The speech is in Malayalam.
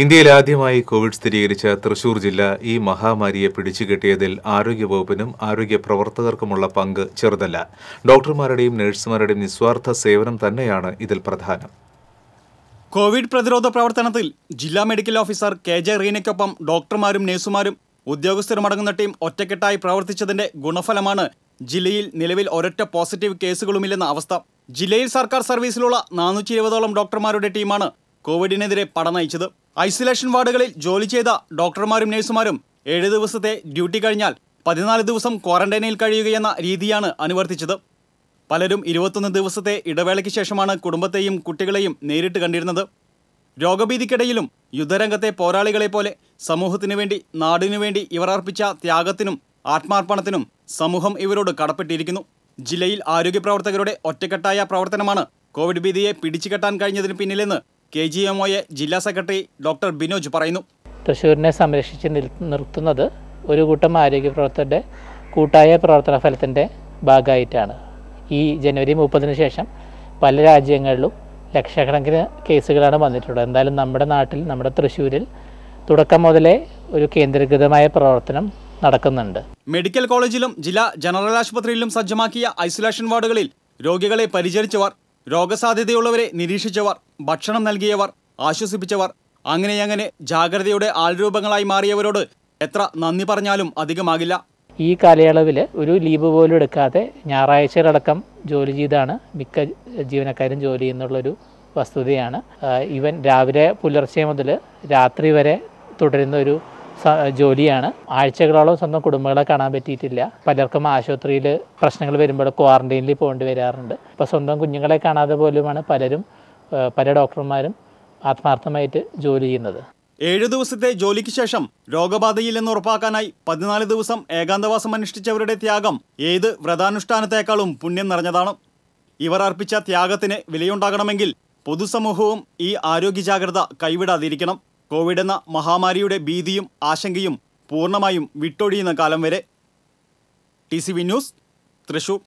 ഇന്ത്യയിൽ ആദ്യമായി കോവിഡ് സ്ഥിരീകരിച്ച തൃശൂർ ജില്ല ഈ മഹാമാരിയെ പിടിച്ചുകെട്ടിയതിൽ ആരോഗ്യവകുപ്പിനും ആരോഗ്യ പ്രവർത്തകർക്കുമുള്ള പങ്ക് ചെറുതല്ല ഡോക്ടർമാരുടെയും നഴ്സുമാരുടെയും നിസ്വാർത്ഥ സേവനം തന്നെയാണ് ഇതിൽ പ്രധാനം കോവിഡ് പ്രതിരോധ പ്രവർത്തനത്തിൽ ജില്ലാ മെഡിക്കൽ ഓഫീസർ കെ ജെ റീനയ്ക്കൊപ്പം ഡോക്ടർമാരും നഴ്സുമാരും അടങ്ങുന്ന ടീം ഒറ്റക്കെട്ടായി പ്രവർത്തിച്ചതിന്റെ ഗുണഫലമാണ് ജില്ലയിൽ നിലവിൽ ഒരൊറ്റ പോസിറ്റീവ് കേസുകളുമില്ലെന്ന അവസ്ഥ ജില്ലയിൽ സർക്കാർ സർവീസിലുള്ള നാനൂറ്റി ഇരുപതോളം ഡോക്ടർമാരുടെ ടീമാണ് കോവിഡിനെതിരെ പട നയിച്ചത് ഐസൊലേഷൻ വാർഡുകളിൽ ജോലി ചെയ്ത ഡോക്ടർമാരും നഴ്സുമാരും ഏഴ് ദിവസത്തെ ഡ്യൂട്ടി കഴിഞ്ഞാൽ പതിനാല് ദിവസം ക്വാറന്റൈനിൽ കഴിയുകയെന്ന രീതിയാണ് അനുവർത്തിച്ചത് പലരും ഇരുപത്തൊന്ന് ദിവസത്തെ ഇടവേളയ്ക്ക് ശേഷമാണ് കുടുംബത്തെയും കുട്ടികളെയും നേരിട്ട് കണ്ടിരുന്നത് രോഗഭീതിക്കിടയിലും യുദ്ധരംഗത്തെ പോരാളികളെ പോലെ സമൂഹത്തിനു വേണ്ടി നാടിനു വേണ്ടി ഇവർ അർപ്പിച്ച ത്യാഗത്തിനും ആത്മാർപ്പണത്തിനും സമൂഹം ഇവരോട് കടപ്പെട്ടിരിക്കുന്നു ജില്ലയിൽ ആരോഗ്യ പ്രവർത്തകരുടെ ഒറ്റക്കെട്ടായ പ്രവർത്തനമാണ് കോവിഡ് ഭീതിയെ പിടിച്ചുകെട്ടാൻ കഴിഞ്ഞതിന് പിന്നിലെന്ന് കെ ജി എം ഒയെ ജില്ലാ സെക്രട്ടറി ഡോക്ടർ ബിനോജ് പറയുന്നു തൃശ്ശൂരിനെ സംരക്ഷിച്ച് നിർത്തുന്നത് ഒരു കൂട്ടം ആരോഗ്യ പ്രവർത്തകരുടെ കൂട്ടായ പ്രവർത്തന ഫലത്തിൻ്റെ ഭാഗമായിട്ടാണ് ഈ ജനുവരി മുപ്പതിന് ശേഷം പല രാജ്യങ്ങളിലും ലക്ഷക്കണക്കിന് കേസുകളാണ് വന്നിട്ടുള്ളത് എന്തായാലും നമ്മുടെ നാട്ടിൽ നമ്മുടെ തൃശ്ശൂരിൽ തുടക്കം മുതലേ ഒരു കേന്ദ്രീകൃതമായ പ്രവർത്തനം നടക്കുന്നുണ്ട് മെഡിക്കൽ കോളേജിലും ജില്ലാ ജനറൽ ആശുപത്രിയിലും സജ്ജമാക്കിയ ഐസൊലേഷൻ വാർഡുകളിൽ രോഗികളെ പരിചരിച്ചവർ രോഗസാധ്യതയുള്ളവരെ നിരീക്ഷിച്ചവർ ഭക്ഷണം നൽകിയവർ ആശ്വസിപ്പിച്ചവർ അങ്ങനെയങ്ങനെ ജാഗ്രതയുടെ ആൾരൂപങ്ങളായി മാറിയവരോട് എത്ര നന്ദി പറഞ്ഞാലും അധികമാകില്ല ഈ കാലയളവിൽ ഒരു ലീവ് പോലും എടുക്കാതെ ഞായറാഴ്ചകളടക്കം ജോലി ചെയ്താണ് മിക്ക ജീവനക്കാരും ജോലി ചെയ്യുന്നുള്ളൊരു വസ്തുതയാണ് ഇവൻ രാവിലെ പുലർച്ചെ മുതൽ രാത്രി വരെ തുടരുന്ന ഒരു ജോലിയാണ് ആഴ്ചകളോളം സ്വന്തം കുടുംബങ്ങളെ കാണാൻ പറ്റിയിട്ടില്ല പലർക്കും ആശുപത്രിയിൽ പ്രശ്നങ്ങൾ വരുമ്പോൾ ക്വാറന്റൈനിൽ പോകേണ്ടി വരാറുണ്ട് അപ്പോൾ സ്വന്തം കുഞ്ഞുങ്ങളെ കാണാതെ പോലുമാണ് പലരും പല ഡോക്ടർമാരും ആത്മാർത്ഥമായിട്ട് ജോലി ചെയ്യുന്നത് ഏഴ് ദിവസത്തെ ജോലിക്ക് ശേഷം രോഗബാധയില്ലെന്ന് ഉറപ്പാക്കാനായി പതിനാല് ദിവസം ഏകാന്തവാസം അനുഷ്ഠിച്ചവരുടെ ത്യാഗം ഏത് വ്രതാനുഷ്ഠാനത്തെക്കാളും പുണ്യം നിറഞ്ഞതാണ് ഇവർ അർപ്പിച്ച ത്യാഗത്തിന് വിലയുണ്ടാകണമെങ്കിൽ പൊതുസമൂഹവും ഈ ആരോഗ്യ ജാഗ്രത കൈവിടാതിരിക്കണം കോവിഡ് എന്ന മഹാമാരിയുടെ ഭീതിയും ആശങ്കയും പൂർണ്ണമായും വിട്ടൊഴിയുന്ന കാലം വരെ T C V news Thrissur